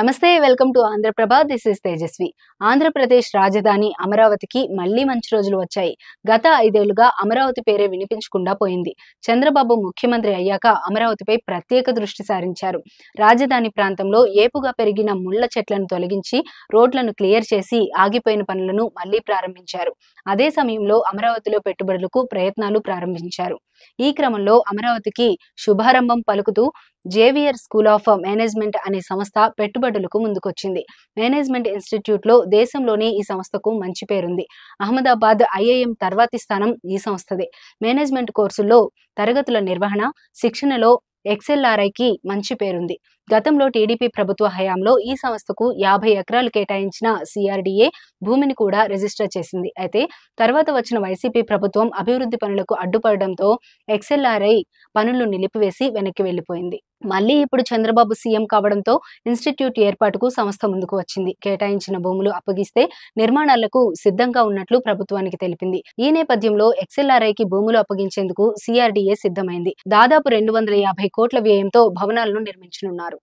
నమస్తే welcome to Andhra Prabha this is Tejaswi Andhra Pradesh రాజధాని అమరావతికి మళ్లీ మంచి రోజులు వచ్చాయి గత ఐదేళ్లుగా అమరావతి పేరే వినిపించకుండా పోయింది చంద్రబాబు ముఖ్యమంత్రి అయ్యాక అమరావతిపై ప్రత్యేక దృష్టి సారించారు రాజధాని ప్రాంతంలో ఏపుగా పెరిగిన ముళ్ల చెట్లను తొలగించి రోడ్లను క్లియర్ చేసి ఆగిపోయిన పనులను మళ్లీ ప్రారంభించారు అదే సమయంలో అమరావతిలో పెట్టుబడులకు ప్రయత్నాలు ప్రారంభించారు ఈ క్రమంలో అమరావతికి శుభారంభం పలుకుతూ జేవియర్ స్కూల్ ఆఫ్ మేనేజ్మెంట్ అనే సంస్థ పెట్టుబడి పెట్టుబడులకు ముందుకొచ్చింది మేనేజ్మెంట్ ఇన్స్టిట్యూట్ లో దేశంలోనే ఈ సంస్థకు మంచి పేరుంది అహ్మదాబాద్ ఐఐఎం తర్వాతి స్థానం ఈ సంస్థదే మేనేజ్మెంట్ కోర్సుల్లో తరగతుల నిర్వహణ శిక్షణలో ఎక్స్ఎల్ఆర్ఐకి మంచి పేరుంది గతంలో టీడీపీ ప్రభుత్వ హయాంలో ఈ సంస్థకు యాభై ఎకరాలు కేటాయించిన సిఆర్డీఏ భూమిని కూడా రిజిస్టర్ చేసింది అయితే తర్వాత వచ్చిన వైసీపీ ప్రభుత్వం అభివృద్ధి పనులకు అడ్డుపడడంతో ఎక్స్ఎల్ఆర్ఐ పనులు నిలిపివేసి వెనక్కి వెళ్లిపోయింది మళ్లీ ఇప్పుడు చంద్రబాబు సీఎం కావడంతో ఇన్స్టిట్యూట్ ఏర్పాటుకు సంస్థ ముందుకు వచ్చింది కేటాయించిన భూములు అప్పగిస్తే నిర్మాణాలకు సిద్ధంగా ఉన్నట్లు ప్రభుత్వానికి తెలిపింది ఈ నేపథ్యంలో ఎక్స్ఎల్ఆర్ఐకి భూములు అప్పగించేందుకు సిఆర్డీఏ సిద్ధమైంది దాదాపు రెండు వందల యాభై కోట్ల వ్యయంతో భవనాలను నిర్మించనున్నారు